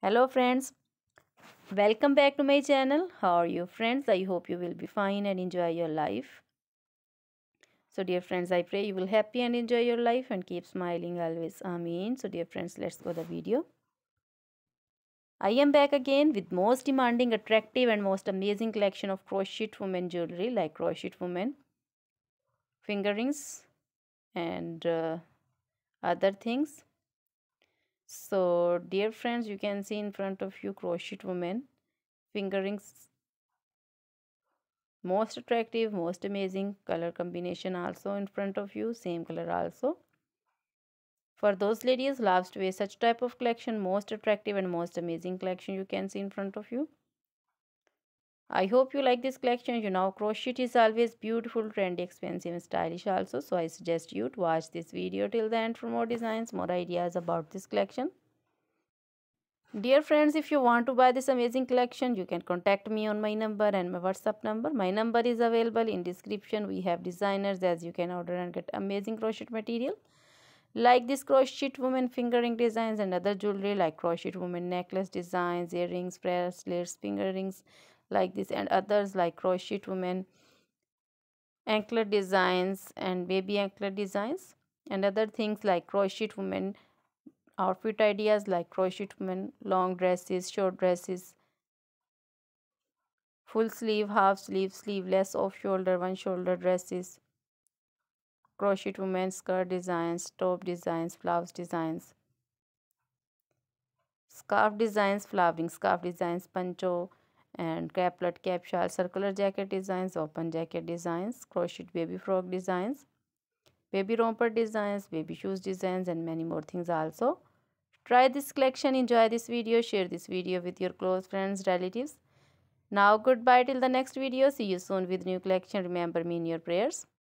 hello friends welcome back to my channel how are you friends i hope you will be fine and enjoy your life so dear friends i pray you will happy and enjoy your life and keep smiling always amen so dear friends let's go the video i am back again with most demanding attractive and most amazing collection of crochet women jewelry like crochet women fingerings and uh, other things so dear friends you can see in front of you crochet woman fingerings most attractive most amazing color combination also in front of you same color also for those ladies loves to wear such type of collection most attractive and most amazing collection you can see in front of you I hope you like this collection. You know, crochet is always beautiful, trendy, expensive, and stylish also. So I suggest you to watch this video till the end for more designs, more ideas about this collection. Dear friends, if you want to buy this amazing collection, you can contact me on my number and my WhatsApp number. My number is available in description. We have designers as you can order and get amazing crochet material. Like this crochet woman fingering designs and other jewelry like crochet woman necklace designs, earrings, bracelets, finger rings, like this and others like crochet women anklet designs and baby anklet designs and other things like crochet women outfit ideas like crochet women long dresses short dresses full sleeve half sleeve sleeveless off shoulder one shoulder dresses crochet women skirt designs top designs blouse designs scarf designs flowing scarf designs pancho and caplet capshaw, circular jacket designs open jacket designs crocheted baby frog designs baby romper designs baby shoes designs and many more things also try this collection enjoy this video share this video with your close friends relatives now goodbye till the next video see you soon with new collection remember me in your prayers